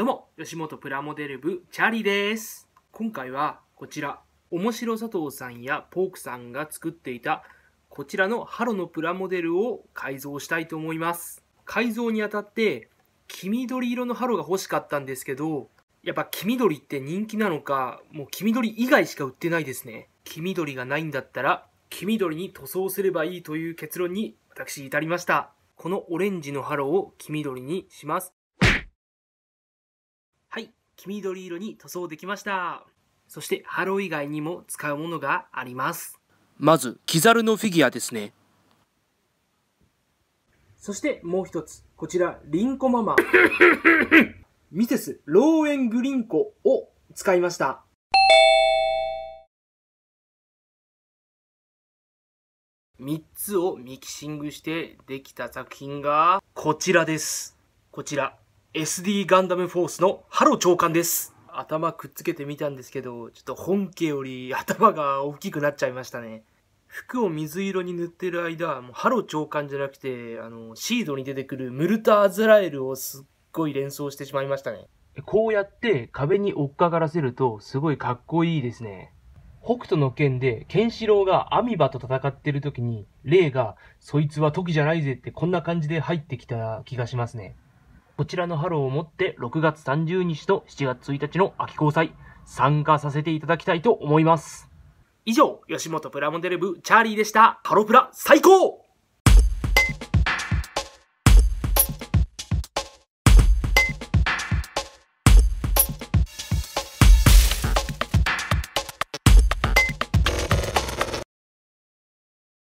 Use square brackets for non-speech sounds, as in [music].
どうも、吉本プラモデル部、チャリです。今回はこちら、面白佐藤さんやポークさんが作っていた、こちらのハロのプラモデルを改造したいと思います。改造にあたって、黄緑色のハロが欲しかったんですけど、やっぱ黄緑って人気なのか、もう黄緑以外しか売ってないですね。黄緑がないんだったら、黄緑に塗装すればいいという結論に私至りました。このオレンジのハロを黄緑にします。黄緑色に塗装できましたそしてハロー以外にも使うものがありますまずキザルのフィギュアですねそしてもう一つこちらリンコママ [laughs] ミセスローエングリンコを使いました3つをミキシングしてできた作品がこちらですこちら SD ガンダムフォースのハロ長官です。頭くっつけてみたんですけど、ちょっと本家より頭が大きくなっちゃいましたね。服を水色に塗ってる間、もうハロ長官じゃなくて、あの、シードに出てくるムルタ・アズラエルをすっごい連想してしまいましたね。こうやって壁に追っかからせると、すごいかっこいいですね。北斗の剣で、ケンシロウがアミバと戦ってる時に、レイが、そいつは時じゃないぜってこんな感じで入ってきた気がしますね。こちらのハローをもって6月30日と7月1日の秋交際、参加させていただきたいと思います。以上、吉本プラモデル部チャーリーでした。ハロプラ最高